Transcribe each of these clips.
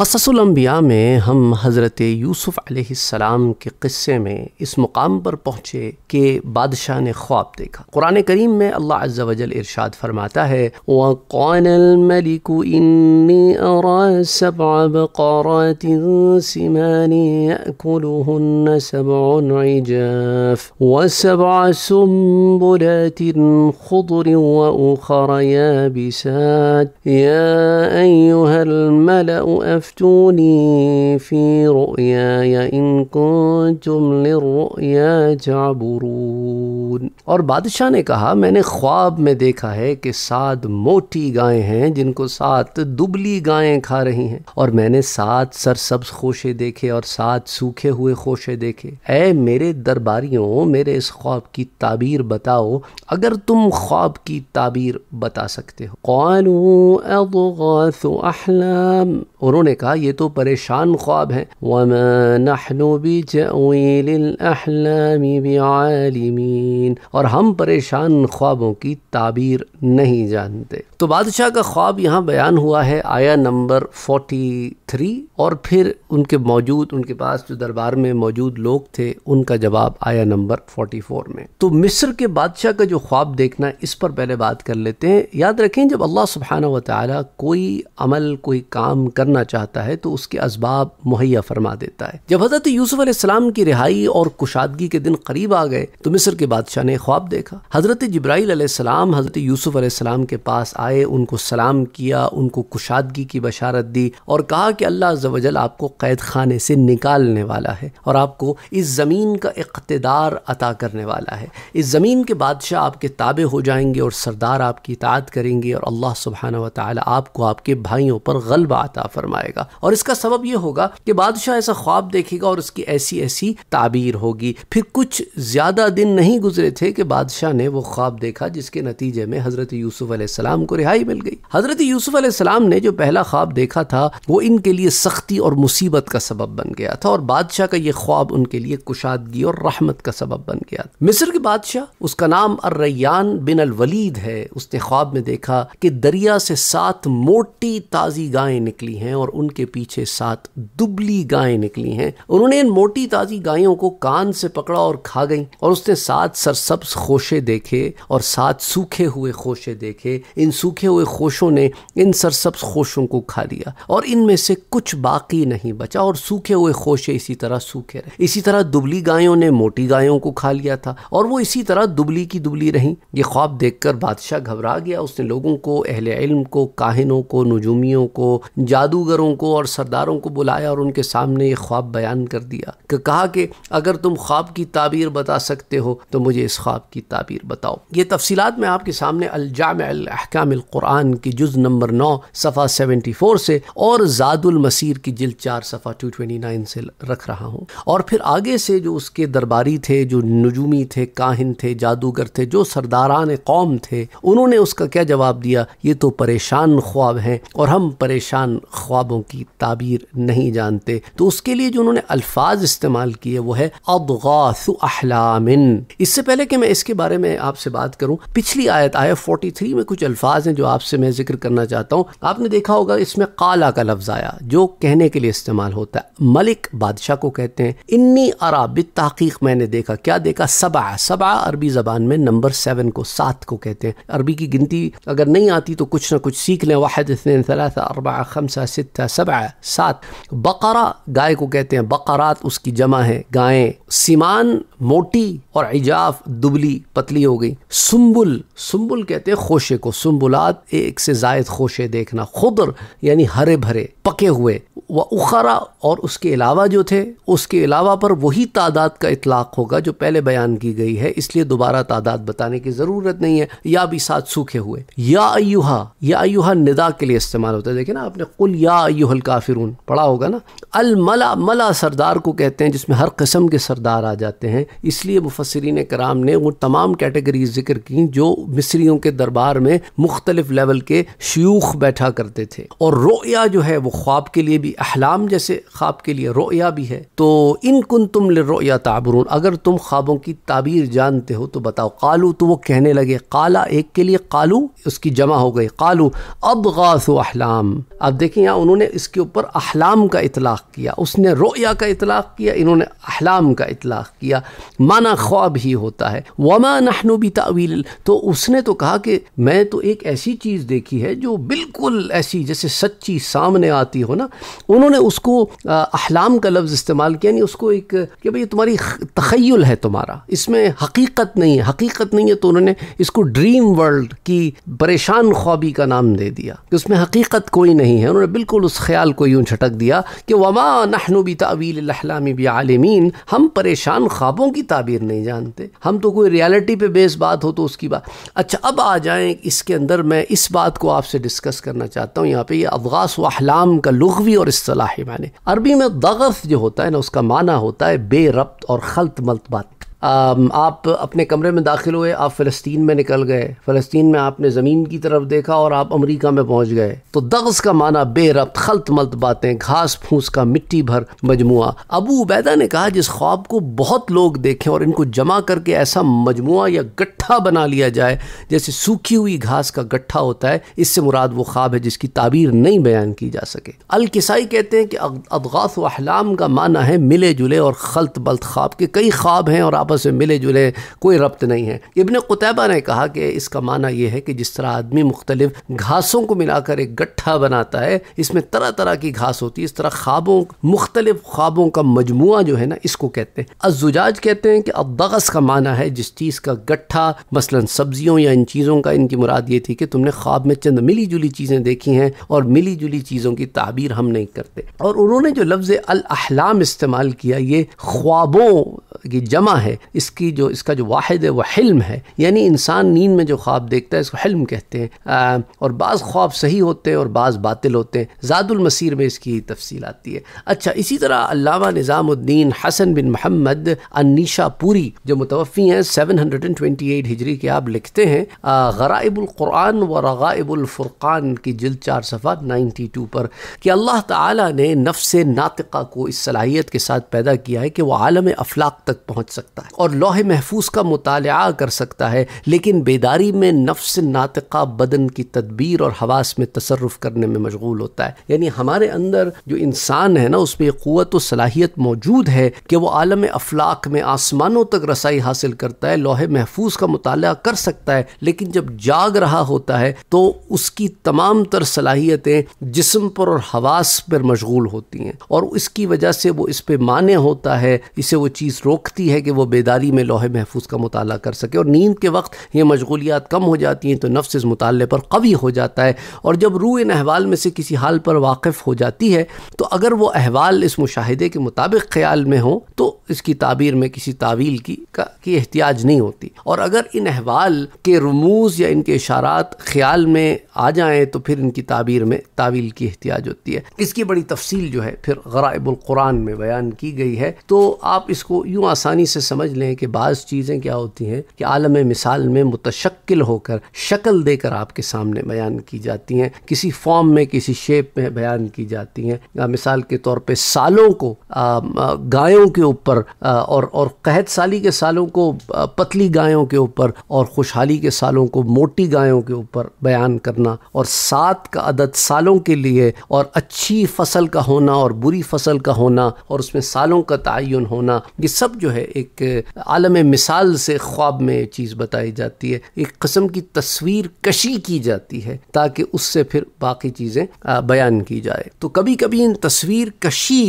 قصص الانبیاء میں ہم حضرت یوسف علیہ السلام کے قصے میں اس مقام پر پہنچے کہ بادشاہ نے خواب دیکھا قرآن کریم میں اللہ عز و جل ارشاد فرماتا ہے وَقَالَ الْمَلِكُ إِنِّي أَرَى سَبْعَ بَقَارَاتٍ سِمَانِ يَأْكُلُهُنَّ سَبْعٌ عِجَافٍ وَسَبْعَ سُنْبُلَاتٍ خُضْرٍ وَأُخَرَ يَابِسَاتٍ يَا أَيُّهَا الْمَلَأُ فافتوني في رؤياي إن كنتم للرؤيا تعبرون और बादशाह ने कहा मैंने ख्वाब में देखा है कि सात मोटी गायें हैं जिनको सात दुबली गायें खा रही हैं और मैंने सात सरसब्ज खोशे देखे और सात सूखे हुए खोशे देखे ऐ मेरे दरबारियों मेरे इस ख्वाब की ताबीर बताओ अगर तुम ख्वाब की ताबीर बता सकते हो कौन उन्होंने ने कहा ये तो परेशान ख्वाब है और हम परेशान ख्वाबों की ताबीर नहीं जानते तो बादशाह का ख्वाब यहाँ बयान हुआ है आया नंबर फोर्टी थ्री और फिर उनके मौजूद उनके पास जो दरबार में मौजूद लोग थे उनका जवाब आया नंबर फोर्टी फोर में तो मिस्र के बादशाह का जो ख्वाब देखना इस पर पहले बात कर लेते हैं याद रखें जब अल्लाह सुबहाना वाली कोई अमल कोई काम करना चाहते चाहता है तो उसके असबाब मुहैया फरमा देता है जब हज़रत यूसुफ अलैहिस्सलाम की रिहाई और कुशादगी के दिन करीब आ गए तो मिस्र के बादशाह ने ख्वाब देखा हज़रत जब्राईल अलैहिस्सलाम हज़रत यूसुफ अलैहिस्सलाम के पास आए उनको सलाम किया उनको कुशादगी की बशारत दी और कहा कि अल्लाह जवजल आपको कैद खाने से निकालने वाला है और आपको इस ज़मीन का इकतदार अता करने वाला है इस ज़मीन के बादशाह आपके ताबे हो जाएंगे और सरदार आपकी इतात करेंगे और अल्लाह सुबहाना वाली आपको आपके भाइयों पर गलबा अता फरमाएगा जाएगा और इसका सबब यह होगा कि बादशाह ऐसा ख्वाब देखेगा और उसकी ऐसी ऐसी ताबीर होगी फिर कुछ ज़्यादा दिन नहीं गुजरे थे कि बादशाह ने वो ख्वाब देखा जिसके नतीजे में हज़रत यूसुफ अलैहिस्सलाम को रिहाई मिल गई हज़रत यूसुफ अलैहिस्सलाम ने जो पहला ख्वाब देखा था वो इनके लिए सख्ती और मुसीबत का सबब बन गया था और बादशाह का ये ख्वाब उनके लिए कुशादगी और रहमत का सबब बन गया था मिस्र के बादशाह उसका नाम अर्रैयान बिन अल वलीद है उसने ख्वाब में देखा कि दरिया से सात मोटी ताज़ी गायें निकली हैं और उनके पीछे सात दुबली गायें निकली हैं उन्होंने इन मोटी ताजी गायों को कान से पकड़ा और खा गई और उसने सात सरसब्स खोशे देखे और सात सूखे हुए खोशे देखे इन सूखे हुए खोशों ने इन सरसब्स खोशों को खा लिया और इनमें से कुछ बाकी नहीं बचा और सूखे हुए खोशे इसी तरह सूखे रहे इसी तरह दुबली गायों ने मोटी गायों को खा लिया था और वो इसी तरह दुबली की दुबली रहीं ये ख्वाब देखकर बादशाह घबरा गया उसने लोगों को अहले इल्म को काहिनों को नजूमियों को जादूगरों लोगों को और सरदारों को बुलाया और उनके सामने ये ख्वाब बयान कर दिया कि कहा कि अगर तुम ख्वाब की ताबीर बता सकते हो तो मुझे इस ख्वाब की ताबीर बताओ ये तफसीत मैं आपके सामने अलजामक़ुरान की जुज़ नंबर नौ सफ़ा सेवेंटी फोर से और जादुलमसीर की जिल चार सफ़ा टू ट्वेंटी नाइन से रख रहा हूँ और फिर आगे से जो उसके दरबारी थे जो नजूमी थे काहिन थे जादूगर थे जो सरदारान कौम थे उन्होंने उसका क्या जवाब दिया ये तो परेशान ख्वाब हैं और हम परेशान ख्वाब अल्फाजों की ताबीर नहीं जानते तो उसके लिए जो उन्होंने अल्फाज इस्तेमाल किए वो है अदगास अहलामिन इससे पहले कि मैं इसके बारे में आपसे बात करूं पिछली आयत आया फोर्टी थ्री में कुछ अल्फाज हैं जो आपसे मैं जिक्र करना चाहता हूं आपने देखा होगा इसमें काला का लफ्ज आया जो कहने के लिए इस्तेमाल होता है मलिक बादशाह को कहते हैं इन्नी अरा तहकीक मैंने देखा क्या देखा सबा सबा अरबी जबान में नंबर सेवन को सात को कहते हैं अरबी की गिनती अगर नहीं आती तो कुछ ना कुछ सीख लें वाहद इसने अरबा खमसा सिता है सबा सात बकरा गाय को कहते हैं बकरात उसकी जमा है गायें सिमान मोटी और इजाफ दुबली पतली हो गई सुम्बुल सुम्बुल कहते हैं खोशे को सुम्बुलात एक से जायद खोशे देखना खुदर यानी हरे भरे पके हुए व उखरा और उसके अलावा जो थे उसके अलावा पर वही तादाद का इतलाक होगा जो पहले बयान की गई है इसलिए दोबारा तादाद बताने की ज़रूरत नहीं है या भी साथ सूखे हुए या अयुहा या अयुहा निदा के लिए इस्तेमाल होता है देखे ना आपने कुल या अयुहल काफिरून पढ़ा होगा ना अलमला मला मला सरदार को कहते हैं जिसमें हर किस्म के सरदार आ जाते हैं इसलिए मुफसरीन कराम ने वो तमाम कैटेगरी जिक्र की जो मिस्रियों के दरबार में मुख्तलिफ लेवल के शयूख बैठा करते थे और रोया जो है वो ख्वाब के लिए भी अहलाम जैसे ख्वाब के लिए रोया भी है तो इन कुन तुम रोया ताबरून अगर तुम ख्वाबों की ताबीर जानते हो तो बताओ कालू तो वो कहने लगे काला एक के लिए कालू उसकी जमा हो गई कालू अब गास अहलाम अब देखें यहाँ उन्होंने इसके ऊपर अहलाम का इतलाक़ किया उसने रोया का इतलाक़ किया इन्होंने अहलाम का इतलाक़ किया माना ख्वाब ही होता है वमा नहनो भी तावील तो उसने तो कहा कि मैं तो एक ऐसी चीज़ देखी है जो बिल्कुल ऐसी जैसे सच्ची सामने आती हो ना उन्होंने उसको अहलाम का लफ्ज़ इस्तेमाल किया यानी उसको एक कि भाई तुम्हारी तखयल है तुम्हारा इसमें हकीकत नहीं है हकीकत नहीं है तो उन्होंने इसको ड्रीम वर्ल्ड की परेशान ख्वाबी का नाम दे दिया कि उसमें हकीकत कोई नहीं है उन्होंने बिल्कुल उस ख्याल को यूँ छटक दिया कि वमा नहनो भी तावील अहलामी भी आलमीन हम परेशान ख्वाबों ख्वाबों की ताबीर नहीं जानते हम तो कोई रियलिटी पे बेस बात हो तो उसकी बात अच्छा अब आ जाएं इसके अंदर मैं इस बात को आपसे डिस्कस करना चाहता हूँ यहाँ पे ये अफगास अहलाम का लघवी और असलाही मैंने अरबी में दगफ जो होता है ना उसका माना होता है बेरब्त और खलत मलत बात Um, आप अपने कमरे में दाखिल हुए आप फ़लस्तीन में निकल गए फ़लस्तीन में आपने ज़मीन की तरफ देखा और आप अमेरिका में पहुंच गए तो दग्स का माना बेरब खलत मलत बातें घास फूस का मिट्टी भर मजमु अबू उबैदा ने कहा जिस ख्वाब को बहुत लोग देखें और इनको जमा करके ऐसा मजमु या गट्ठा बना लिया जाए जैसे सूखी हुई घास का गट्ठा होता है इससे मुराद वो ख्वाब है जिसकी ताबीर नहीं बयान की जा सके अलकसाई कहते हैं कि अदगास अहलाम का माना है मिले जुले और खलत बल्त ख्वाब के कई ख्वाब हैं और आप आपस में मिले जुले कोई रब्त नहीं है इबन कुतैबा ने कहा कि इसका माना यह है कि जिस तरह आदमी मुख्तलिफ घासों को मिलाकर एक गट्ठा बनाता है इसमें तरह तरह की घास होती है इस तरह ख्वाबों मुख्तलिफ ख्वाबों का मजमु जो है ना इसको कहते हैं अजुजाज कहते हैं कि अबगस का माना है जिस चीज़ का गट्ठा मसलन सब्जियों या इन चीज़ों का इनकी मुराद ये थी कि तुमने ख्वाब में चंद मिली जुली चीज़ें देखी हैं और मिली जुली चीज़ों की ताबीर हम नहीं करते और उन्होंने जो लफ्ज़ अल अहलाम इस्तेमाल किया ये ख्वाबों की जमा है इसकी जो इसका जो वाहिद है वह हिल्म है यानी इंसान नींद में जो ख्वाब देखता है इसको हिल्म कहते हैं और बाज़ ख्वाब सही होते हैं और बाज़ बातिल होते हैं ज़ादुलमसीर में इसकी तफसील आती है अच्छा इसी तरह अलामा निज़ामुद्दीन हसन बिन महमद अनीशा पूरी जो मुतवफ़ी हैं seven hundred and twenty eight हिजरी के आप लिखते हैं गराइबुल्क़ुरान व रगाइबुल्फ़ुरक़ान की जिल चार सफ़ा नाइन्टी टू पर कि अल्लाह ताला ने नफ्स नातिका को इस सलाहियत के साथ पैदा किया है कि वह आलम अफलाक तक पहुँच सकता है और लोहे महफूज का मुताल कर सकता है लेकिन बेदारी में नफ्स नातका बदन की तदबीर और हवास में तसरफ करने में मशगूल होता है यानी हमारे अंदर जो इंसान है ना उसमें क़वत व सलाहियत मौजूद है कि वह आलम अफलाक में आसमानों तक रसाई हासिल करता है लोहे महफूज का मुताल कर सकता है लेकिन जब जाग रहा होता है तो उसकी तमाम तर सलाहियतें जिसम पर और हवास पर मशगूल होती हैं और इसकी वजह से वो इस पर माने होता है इसे वो चीज़ रोकती है कि वह बेदारी में लोहे महफूज का मताल कर सके और नींद के वक्त ये मशगूलियात कम हो जाती हैं तो नफ्स इस मुताले पर कवी हो जाता है और जब रू इन अहवाल में से किसी हाल पर वाकफ हो जाती है तो अगर वह अहवाल इस मुशाहे के मुताबिक ख्याल में हो तो इसकी ताबीर में किसी तावील की का की एहतियाज नहीं होती और अगर इन अहवाल के रमूज़ या इनके इशारात ख्याल में आ जाएँ तो फिर इनकी ताबीर में तावील की एहतियाज होती है इसकी बड़ी तफसील जो है फिर गराइबुल्कुरान में बयान की गई है तो आप इसको यूँ आसानी से समझ समझ लें कि बाज़ चीज़ें क्या होती हैं कि आलम मिसाल में मुतशक्ल होकर शक्ल देकर आपके सामने बयान की जाती हैं किसी फॉर्म में किसी शेप में बयान की जाती हैं मिसाल के तौर पर सालों को गायों के ऊपर और और कहत साली के सालों को पतली गायों के ऊपर और खुशहाली के सालों को मोटी गायों के ऊपर बयान करना और सात का अदद सालों के लिए और अच्छी फसल का होना और बुरी फसल का होना और उसमें सालों का तयन होना ये सब जो है एक आलम मिसाल से ख्वाब में चीज़ बताई जाती है एक कस्म की तस्वीर कशी की जाती है ताकि उससे फिर बाकी चीज़ें बयान की जाए तो कभी कभी इन तस्वीर कशी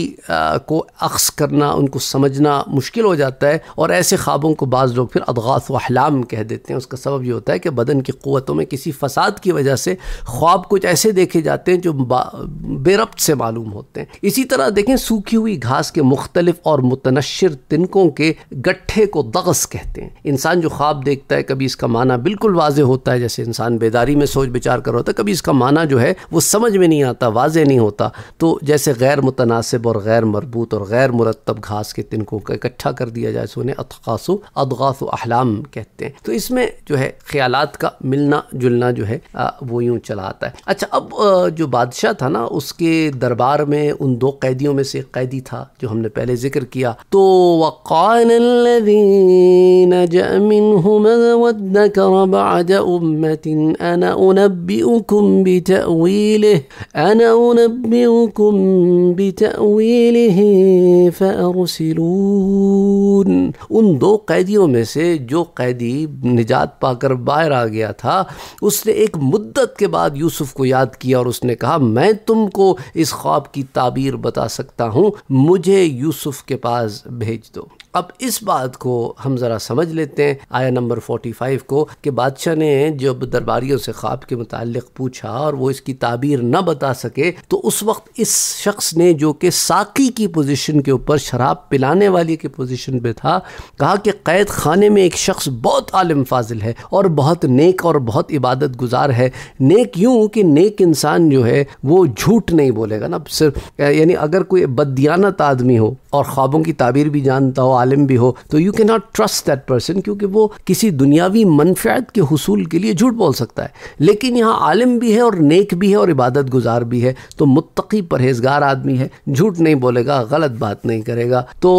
को अक्स करना उनको समझना मुश्किल हो जाता है और ऐसे ख्वाबों को बाज़ लोग फिर अदगात वहलाम कह देते हैं उसका सबब यह होता है कि बदन की क़वतों में किसी फसाद की वजह से ख्वाब कुछ ऐसे देखे जाते हैं जो बेरब्त से मालूम होते हैं इसी तरह देखें सूखी हुई घास के मुख्तलिफ और मुतनशर तिनकों के गट गट्ठे को दगस कहते हैं इंसान जो ख्वाब देखता है कभी इसका माना बिल्कुल वाज होता है जैसे इंसान बेदारी में सोच विचार कर होता है कभी इसका माना जो है वो समझ में नहीं आता वाज नहीं होता तो जैसे गैर मुतनासिब और गैर मरबूत और गैर मुरतब घास के तिनकों का इकट्ठा कर दिया जाए सो उन्हें अतकासो अदगास अहलाम कहते हैं तो इसमें जो है ख्याल का मिलना जुलना जो है वो यूँ चला आता है अच्छा अब जो बादशाह था ना उसके दरबार में उन दो कैदियों में से एक कैदी था जो हमने पहले जिक्र किया तो वकान الذي نجا منهما وادكر بعد امه انا انبئكم بتاويله انا انبئكم بتاويله فارسلون ان دو قیدیوں میں سے جو قیدی نجات پا کر باہر آ گیا تھا اس نے ایک مدت کے بعد یوسف کو یاد کیا اور اس نے کہا میں تم کو اس خواب کی تعبیر بتا سکتا ہوں مجھے یوسف کے پاس بھیج دو अब इस बात को हम ज़रा समझ लेते हैं आया नंबर 45 को कि बादशाह ने जब दरबारियों से ख्वाब के मुतालिक पूछा और वो इसकी ताबीर न बता सके तो उस वक्त इस शख्स ने जो कि साकी की पोजीशन के ऊपर शराब पिलाने वाली की पोजीशन पे था कहा कि क़ैद खाने में एक शख्स बहुत आलम फाजिल है और बहुत नेक और बहुत इबादत गुजार है नेक यूँ कि नेक इंसान जो है वो झूठ नहीं बोलेगा ना सिर्फ यानी अगर कोई बददियानत आदमी हो और ख्वाबों की ताबीर भी जानता हो आलिम भी हो तो यू के नॉट ट्रस्ट दैट पर्सन क्योंकि वो किसी दुनियावी मनफियात के हसूल के लिए झूठ बोल सकता है लेकिन यहाँ आलिम भी है और नेक भी है और इबादत गुजार भी है तो मुतकी परहेजगार आदमी है झूठ नहीं बोलेगा गलत बात नहीं करेगा तो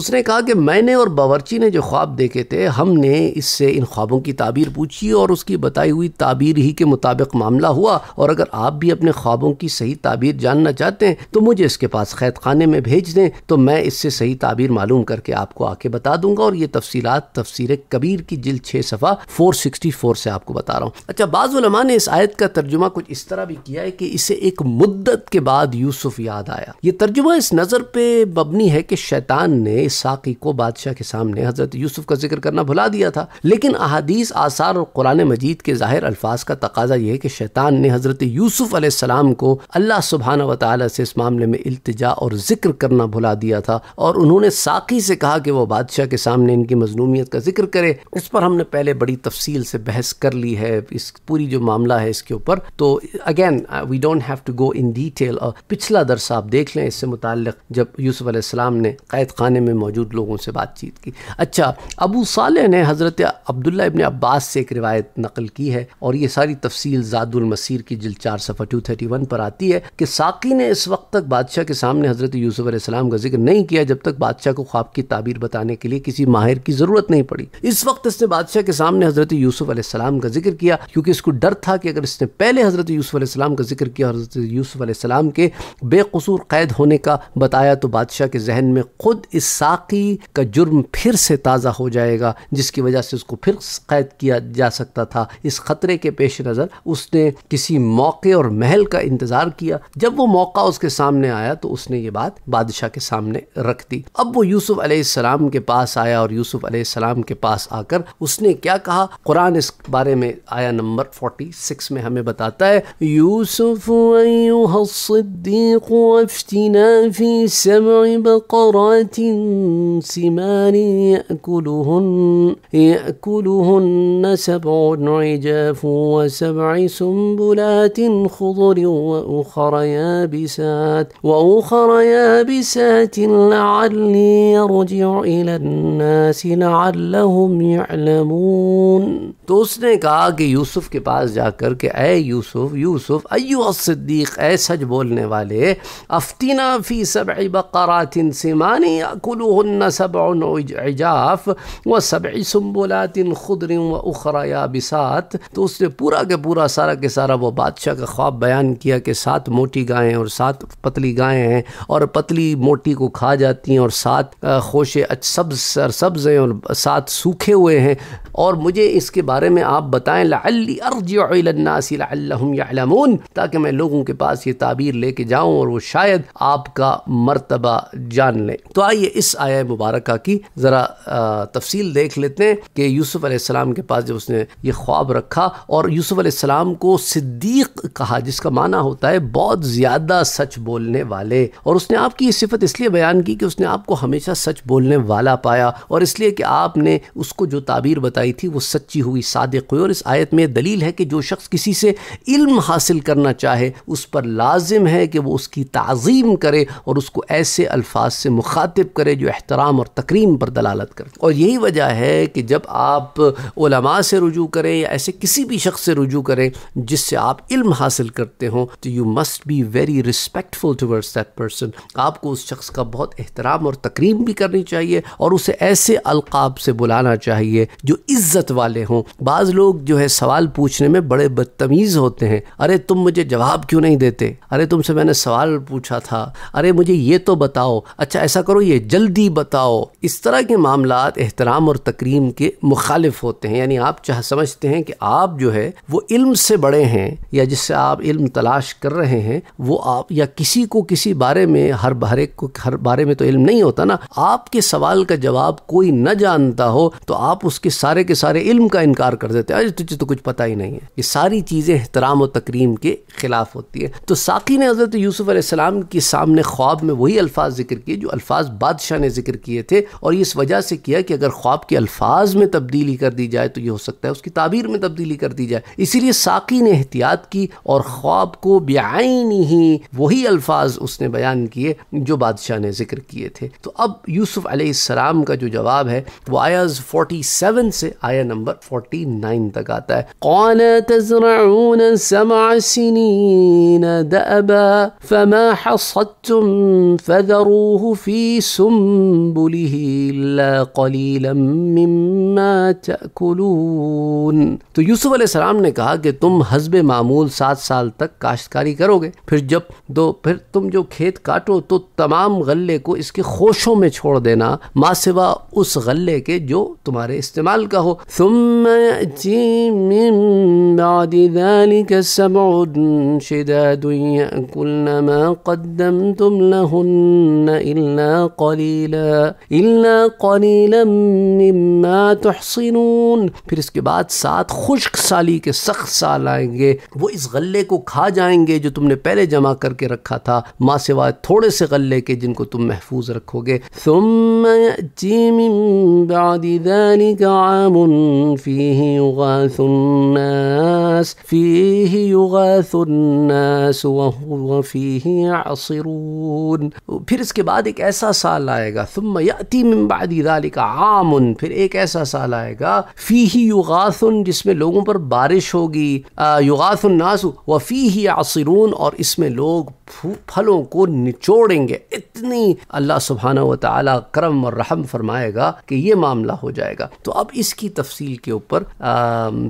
उसने कहा कि मैंने और बावरची ने जो ख्वाब देखे थे हमने इससे इन ख्वाबों की ताबीर पूछी और उसकी बताई हुई ताबीर ही के मुताबिक मामला हुआ और अगर आप भी अपने ख्वाबों की सही ताबीर जानना चाहते हैं तो मुझे इसके पास खैत खाने में भेज दें तो मैं इससे सही ताबीर मालूम कर करके आपको आके बता दूंगा और ये तफसीलात तफसर कबीर की जिल छः सफ़ा फोर सिक्सटी फोर से आपको बता रहा हूँ अच्छा बाज़ुलमा ने इस आयत का तर्जुमा कुछ इस तरह भी किया है कि इसे एक मुद्दत के बाद यूसुफ याद आया ये तर्जुमा इस नज़र पर मबनी है कि शैतान ने इस साकी को बादशाह के सामने हज़रत यूसुफ का जिक्र करना भुला दिया था लेकिन अहादीस आसार और कुरान मजीद के ज़ाहिर अल्फाज का तकाजा यह है कि शैतान ने हज़रत यूसुफ सलाम को अल्लाह सुबहाना वाली से इस मामले में इल्तजा और जिक्र करना भुला दिया था और उन्होंने साकी से कहा कि वो बादशाह के सामने इनकी मजलूमियत का जिक्र करे इस पर हमने पहले बड़ी तफसील से बहस कर ली है इस पूरी जो मामला है इसके ऊपर तो again we don't have to go in detail और पिछला दरस आप देख लें इससे मुतक जब यूसुफ आसमाम ने कैद खाने में मौजूद लोगों से बातचीत की अच्छा अबू साले ने हज़रत अब्दुल्ला इबन अब्बास से एक रिवायत नकल की है और ये सारी तफसील जादुलमसीर की जिल चार सफ़ा टू थर्टी वन पर आती है कि साकी ने इस वक्त तक बादशाह के सामने हज़रत यूसुफ़ का जिक्र नहीं किया जब तक बादशाह को ख्वाब की ताबीर बताने के लिए किसी माहिर की ज़रूरत नहीं पड़ी इस वक्त इसने बादशाह के सामने हज़रत यूसुफ़ सलाम का जिक्र किया क्योंकि इसको डर था कि अगर इसने पहले हज़रत यूसुफ़ सलाम का जिक्र किया हज़रत यूसुफ़ सलाम के बेकसूर कैद होने का बताया तो बादशाह के जहन में खुद इस साकी का जुर्म फिर से ताज़ा हो जाएगा जिसकी वजह से उसको फिर कैद किया जा सकता था इस ख़तरे के पेश नज़र उसने किसी मौके और महल का इंतज़ार किया जब वो मौका उसके सामने आया तो उसने ये बात बादशाह के सामने रख दी अब वो यूसुफ پاس آیا اور یوسف علیہ السلام کے پاس آ کر اس نے کیا کہا قرآن اس بارے میں آیا نمبر 46 بتاتا ہے یوسف ایوہ الصدیق أفتنا في سبع بقرات سمان يأكلهن, يأكلهن سبع عجاف وسبع سنبلات خضر وأخر يابسات وأخر يابسات لعلي ارجع الى الناس لعلهم يعلمون तो उसने कहा कि यूसुफ के पास जाकर के ए यूसुफ यूसुफ अय्यु सिद्दीक ए सच बोलने वाले अफ्तीना फ़ी सब बकरातिन सिमानी अकुलहन सबजाफ व सब सुम्बुलातिन खुदर व उखरा या बिसात तो उसने पूरा के पूरा सारा के सारा वो बादशाह का ख्वाब बयान किया कि सात मोटी गायें और सात पतली गायें हैं और पतली मोटी को खा जाती हैं और सात खोश सब्ज सर सब्ज हैं और साथ सूखे हुए हैं और मुझे इसके बारे में आप बताएं लाली अर्जनासीमून ताकि मैं लोगों के पास ये ताबीर लेके जाऊं और वो शायद आपका मर्तबा जान लें तो आइए इस आया मुबारक की ज़रा तफसील देख लेते हैं कि यूसुफ़ अलैहिस्सलाम के पास जब उसने ये ख्वाब रखा और यूसुफ़ अलैहिस्सलाम को सिद्दीक कहा जिसका माना होता है बहुत ज़्यादा सच बोलने वाले और उसने आपकी ये सिफत इसलिए बयान की कि उसने आपको हमेशा सच बोलने वाला पाया और इसलिए कि आपने उसको जो ताबीर बताई थी वो सच्ची हुई सादक हुई और इस आयत में दलील है कि जो शख्स किसी से इल्म हासिल करना चाहे उस पर लाजिम है कि वो उसकी तज़ीम करे और उसको ऐसे अल्फाज से मुखातिब करे जो एहतराम और तकरीम पर दलालत करे और यही वजह है कि जब आप ओलमा से रुजू करें या ऐसे किसी भी शख्स से रुजू करें जिससे आप इल्म हासिल करते हों तो you must be very respectful towards that person आपको उस शख्स का बहुत एहतराम और तकरीम भी करनी चाहिए और उसे ऐसे अलकाब से बुलाना चाहिए जो इज्जत वाले हों बाज़ लोग जो है सवाल पूछने में बड़े बदतमीज़ होते हैं अरे तुम मुझे जवाब क्यों नहीं देते अरे तुमसे मैंने सवाल पूछा था अरे मुझे ये तो बताओ अच्छा ऐसा करो ये जल्दी बताओ इस तरह के मामला एहतराम और तक्रीम के मुखालिफ होते हैं यानी आप चाह समझते हैं कि आप जो है वो इल्म से बड़े हैं या जिससे आप इल्म तलाश कर रहे हैं वो आप या किसी को किसी बारे में हर हर एक को हर बारे में तो इल्म नहीं होता ना आपके सवाल का जवाब कोई न जानता हो तो आप उसके सारे के सारे इल्म का इनकार कर देते हैं अरे तुझे तो कुछ पता ही नहीं है ये सारी चीज़ें एहतराम और तकरीम के खिलाफ होती है तो साकी ने हज़रत यूसुफ़ अलैहिस्सलाम के सामने ख्वाब में वही अल्फाज जिक्र किए जो अल्फाज बादशाह ने जिक्र किए थे और इस वजह से किया कि अगर ख्वाब के अल्फाज में तब्दीली कर दी जाए तो ये हो सकता है उसकी ताबीर में तब्दीली कर दी जाए इसीलिए साकी ने एहतियात की और ख्वाब को बेआईनी ही वही अल्फाज उसने बयान किए जो बादशाह ने जिक्र किए थे तो अब यूसुफ सलाम का जो जवाब है वो आयाज सेवन से आया नंबर फोर्टी नाइन तक आता है तो यूसुफ सलाम ने कहा कि तुम हजब मामूल सात साल तक काश्तकारी करोगे फिर जब दो फिर तुम जो खेत काटो तो तमाम गले को इसके खोशों में छोड़ छोड़ देना माँ सिवा उस गले के जो तुम्हारे इस्तेमाल का हो तुम फिर इसके बाद साथ खुश्क साली के सख्त साल आएंगे वो इस गले को खा जाएंगे जो तुमने पहले जमा करके रखा था मासेवा थोड़े से गले के जिनको तुम महफूज रखोगे ثم يأتي من بعد ذلك عام فيه يغاث الناس فيه يغاث الناس وهو فيه يعصرون फिर इसके बाद एक ऐसा साल आएगा ثم يأتي من بعد ذلك عام फिर एक ऐसा साल आएगा फीही युगाथुन जिसमें लोगों पर बारिश होगी युगाथ नास वफीही यासरून और इसमें लोग फलों को निचोड़ेंगे इतनी अल्लाह सुबहाना व तला ताला करम और रहम फरमाएगा कि ये मामला हो जाएगा तो अब इसकी तफसील के ऊपर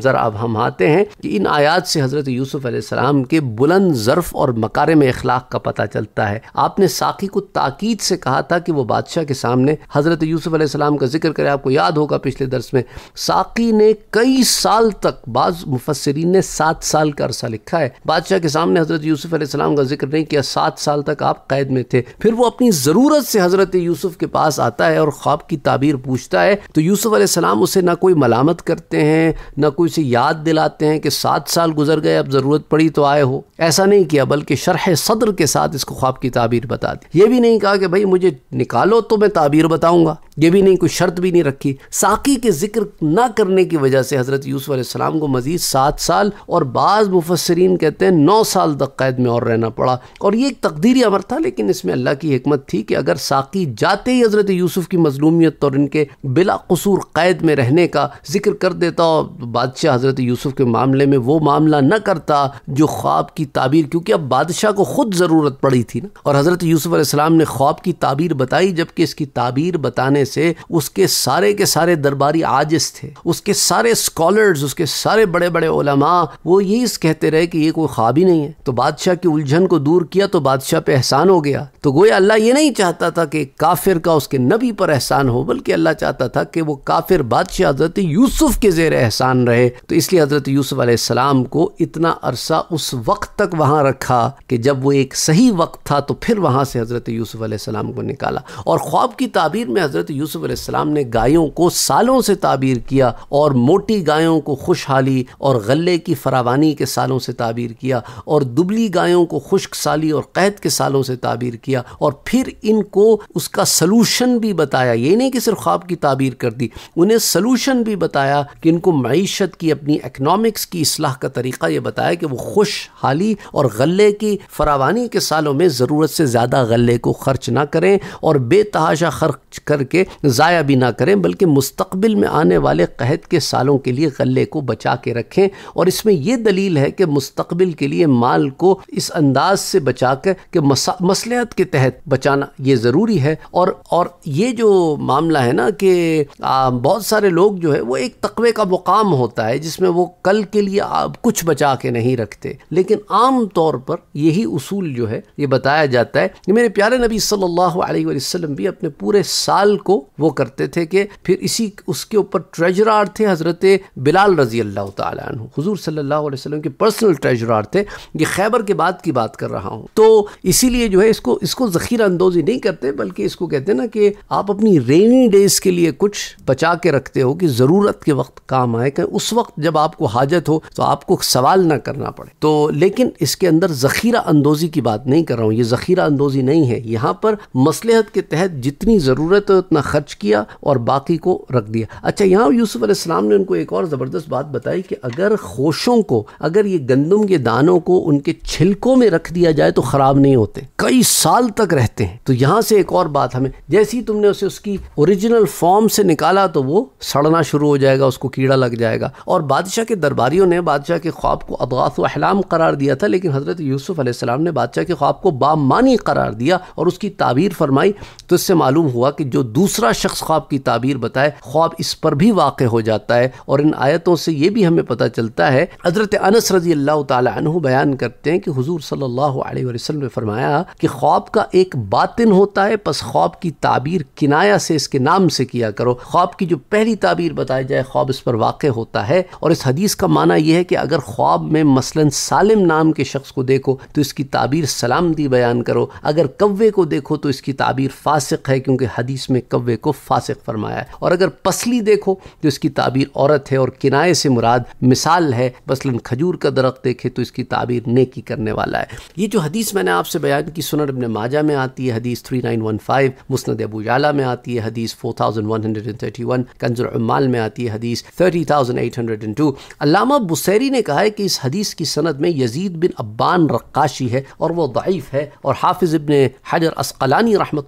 ज़रा अब हम आते हैं कि इन आयात से हज़रत यूसुफ़ सलाम के बुलंद ज़र्फ़ और मकारे में अखलाक का पता चलता है आपने साकी को ताकीद से कहा था कि वह बादशाह के सामने हज़रत यूसुफ़ सलाम का जिक्र करें आपको याद होगा पिछले दरस में साकी ने कई साल तक बाज़ मुफसरीन ने सात साल का अरसा लिखा है बादशाह के सामने हज़रत यूसुफ़ सलाम का जिक्र नहीं किया सात साल तक आप कैद में थे फिर वो अपनी ज़रूरत से हज़रत यूसुफ़ के पास आता है और ख्वाब की ताबीर पूछता है तो यूसुफ सलाम उसे ना कोई मलामत करते हैं ना कोई उसे याद दिलाते हैं कि सात साल गुजर गए अब ज़रूरत पड़ी तो आए हो ऐसा नहीं किया बल्कि शरह सदर के साथ इसको ख्वाब की ताबीर बता दी ये भी नहीं कहा कि भाई मुझे निकालो तो मैं ताबीर बताऊँगा ये भी नहीं कोई शर्त भी नहीं रखी साकी के जिक्र ना करने की वजह से हज़रत यूसुफ़ को मज़ीद सात साल और बाज़ मुफसरीन कहते हैं नौ साल तक कैद में और रहना पड़ा और ये एक तकदीरी अमर था लेकिन इसमें अल्लाह की हमत थी कि अगर साकी जाते ही हज़रत यूसुफ़ की मजलूमियत और इनके बिला कसूर कैद में रहने का जिक्र कर देता और बादशाह हज़रत यूसुफ़ के मामले में वो मामला न करता जो ख्वाब की ताबीर क्योंकि अब बादशाह को ख़ुद ज़रूरत पड़ी थी ना और हज़रत यूसुफ़ ने ख्वाब की ताबीर बताई जबकि इसकी ताबीर बताने से उसके सारे के सारे दरबारी आजिस थे उसके सारे स्कॉलर्स उसके सारे बड़े बड़े ओलमा वो यही कहते रहे कि ये कोई ख्वाब ही नहीं है तो बादशाह की उलझन को दूर किया तो बादशाह पे एहसान हो गया तो गोया अल्लाह ये नहीं चाहता था कि काफिर का उसके नबी पर एहसान हो बल्कि अल्लाह चाहता था कि वो काफिर बादशाह हजरत यूसुफ के जेर एहसान रहे तो इसलिए हजरत यूसुफ आसमाम को इतना अरसा उस वक्त तक वहां रखा कि जब वो एक सही वक्त था तो फिर वहां से हजरत यूसुफ आसमाम को निकाला और ख्वाब की ताबीर में हजरत यूसुफ अलैहिस्सलाम ने गायों को सालों से ताबीर किया और मोटी गायों को खुशहाली और गले की फरावानी के सालों से ताबीर किया और दुबली गायों को खुश्क साली और कैद के सालों से ताबीर किया और फिर इनको उसका सलूशन भी बताया ये नहीं कि सिर्फ ख्वाब की ताबीर कर दी उन्हें सलूशन भी बताया कि इनको मीशत की अपनी इकनॉमिक्स की असलाह का तरीका ये बताया कि वो खुशहाली और गले की फरावानी के सालों में ज़रूरत से ज़्यादा गले को खर्च ना करें और बेतहाशा खर्च करके के ज़ाया भी ना करें बल्कि मुस्तबिल में आने वाले कहद के सालों के लिए गले को बचा के रखें और इसमें यह दलील है कि मुस्तबिल के लिए माल को इस अंदाज से बचा कर के मसलहत के तहत बचाना ये ज़रूरी है और और ये जो मामला है ना कि बहुत सारे लोग जो है वो एक तकवे का मुकाम होता है जिसमें वो कल के लिए आप कुछ बचा के नहीं रखते लेकिन आम तौर पर यही उसूल जो है ये बताया जाता है कि मेरे प्यारे नबी सल्लल्लाहु अलैहि वसल्लम भी अपने पूरे साल को को वो करते थे कि फिर इसी उसके ऊपर ट्रेजरार थे हज़रत बिलाल रजी अल्लाह तु हजूर सल्ला वसलम के पर्सनल ट्रेजरार थे ये खैबर के बाद की बात कर रहा हूँ तो इसीलिए जो है इसको इसको ज़खीरा अंदोजी नहीं करते बल्कि इसको कहते हैं ना कि आप अपनी रेनी डेज के लिए कुछ बचा के रखते हो कि ज़रूरत के वक्त काम आए कहीं उस वक्त जब आपको हाजत हो तो आपको सवाल ना करना पड़े तो लेकिन इसके अंदर ज़खीरा अंदोज़ी की बात नहीं कर रहा हूँ ये ज़खीरा अंदोज़ी नहीं है यहाँ पर मसलहत के तहत जितनी ज़रूरत है उतना अपना खर्च किया और बाकी को रख दिया अच्छा यहाँ यूसुफ अलैहिस्सलाम ने उनको एक और ज़बरदस्त बात बताई कि अगर खोशों को अगर ये गंदम के दानों को उनके छिलकों में रख दिया जाए तो ख़राब नहीं होते कई साल तक रहते हैं तो यहाँ से एक और बात हमें जैसे ही तुमने उसे उसकी ओरिजिनल फॉर्म से निकाला तो वो सड़ना शुरू हो जाएगा उसको कीड़ा लग जाएगा और बादशाह के दरबारियों ने बादशाह के ख्वाब को अदगास अहलाम करार दिया था लेकिन हज़रत यूसुफ अलैहिस्सलाम ने बादशाह के ख्वाब को बामानी करार दिया और उसकी ताबीर फरमाई तो इससे मालूम हुआ कि जो दूसरा दूसरा शख्स ख्वाब की ताबीर बताए ख्वाब इस पर भी वाक़ हो जाता है और इन आयतों से ये भी हमें पता चलता है हज़रत अनस रजी अल्लाह तु बयान करते हैं कि हजूर सल्ला वसलम ने फरमाया कि ख्वाब का एक बातिन होता है बस ख्वाब की ताबीर किनाया से इसके नाम से किया करो ख्वाब की जो पहली ताबीर बताई जाए ख्वाब इस पर वाक़ होता है और इस हदीस का माना यह है कि अगर ख्वाब में मसलन सालिम नाम के शख्स को देखो तो इसकी ताबीर सलामती बयान करो अगर कव्वे को देखो तो इसकी ताबीर फासिक है क्योंकि हदीस में कव्वे कौवे को फासिक फरमाया है और अगर पसली देखो तो इसकी ताबीर औरत है और किनाए से मुराद मिसाल है मसलन खजूर का दरख्त देखे तो इसकी ताबीर नेकी करने वाला है ये जो हदीस मैंने आपसे बयान की सुनर अबन माजा में आती है हदीस 3915 मुस्नद अबू याला में आती है हदीस 4131 कंजर उमाल में आती है हदीस 30802 अल्लामा बुसैरी ने कहा है कि इस हदीस की सनद में यजीद बिन अब्बान रक्काशी है और वह दाइफ है और हाफिज़ इबन हजर असकलानी रहमत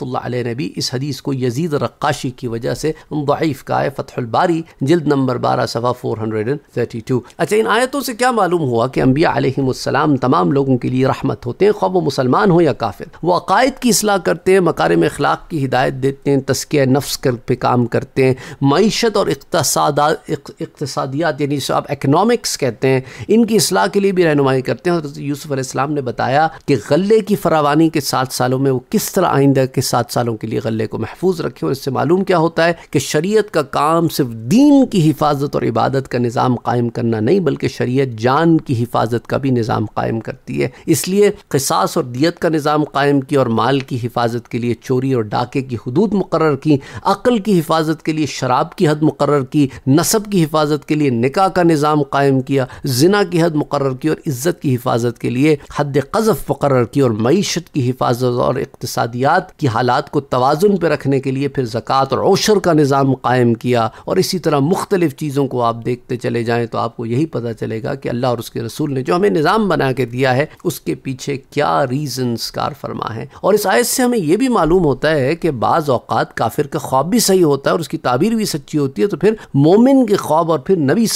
ने भी इस हदीस को यजीद रक्काशी की वजह से ضعीफ़ का है फ़तहबारी जल्द नंबर बारह सफ़ा four hundred and thirty two अच्छा इन आयतों से क्या मालूम हुआ कि अम्बिया आलम तमाम लोगों के लिए रहमत होते हैं खब व मुसलमान हो या काफिर वो अकायद की असलाह करते हैं मकार में अखलाक की हिदायत देते हैं तस्किया नफ्स कर पे काम करते हैं मीशत और इकतसादियात यानी जिसे आप इकनॉमिक्स कहते हैं इनकी असलाह के लिए भी रहनुमाई करते हैं यूसुफ़ अलैहिस्सलाम ने बताया कि गले की फरावानी के सात सालों में वो किस तरह आइंदा के सात सालों के लिए गले को महफूज रखें इससे मालूम क्या होता है कि शरीयत का काम सिर्फ दीन की हिफाजत और इबादत का निज़ाम कायम करना नहीं बल्कि शरीयत जान की हिफाजत का भी निज़ाम कायम करती है इसलिए कसास और दियत का निज़ाम कायम किया और माल की हिफाजत के लिए चोरी और डाके की हदूद मुकर की अक़ल की हिफाजत के लिए शराब की हद मुकर की नसब की हिफाजत के लिए निका का निज़ाम कायम किया जिना की हद मुकर की और इज़्ज़त की हिफाजत के लिए हद कज़फ़ मुकर की और मीशत की हिफाजत और इकतसादियात की हालात को तोज़ुन पर रखने के लिए फिर फिर ज़क़़त और का निज़ाम कायम किया और इसी तरह मुख्तलिफ़ चीज़ों को आप देखते चले जाएँ तो आपको यही पता चलेगा कि अल्लाह और उसके रसूल ने जो हमें निज़ाम बना के दिया है उसके पीछे क्या रीजन्स कार फरमा है और इस आयत से हमें यह भी मालूम होता है कि बाज़ अवत काफिर का ख्वाब भी सही होता है और उसकी ताबीर भी सच्ची होती है तो फिर मोमिन के ख्वाब और फिर नबी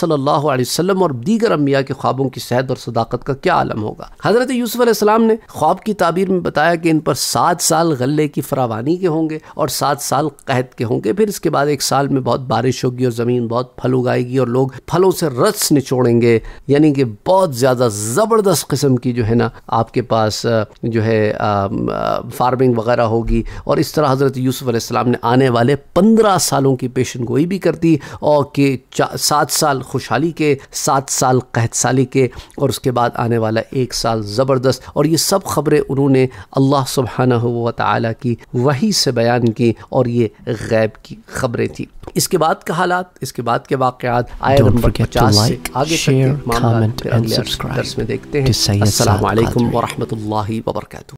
और दीगर अम्बिया के ख्वाबों की सेहत और सदाकत का क्या आलम होगा हज़रत ने ख्वाब की ताबीर में बताया कि इन पर सात साल गले की फरावानी के होंगे और सात साल साल कैद के होंगे फिर इसके बाद एक साल में बहुत बारिश होगी और ज़मीन बहुत फल उगाएगी और लोग फलों से रस निचोड़ेंगे यानी कि बहुत ज़्यादा ज़बरदस्त किस्म की जो है ना आपके पास जो है फार्मिंग वगैरह होगी और इस तरह हज़रत यूसुफ़ अलैहिस्सलाम ने आने वाले पंद्रह सालों की पेशन गोई भी कर दी और कि सात साल खुशहाली के सात साल कहत साली के और उसके बाद आने वाला एक साल ज़बरदस्त और ये सब खबरें उन्होंने अल्लाह सुबहाना व ताली की वही से बयान की और ये गैब की खबरें थी इसके बाद का हालात इसके बाद के वाक़ात आए नंबर पचास आगे शेयर, में देखते हैं अस्सलाम वालेकुम वबरकू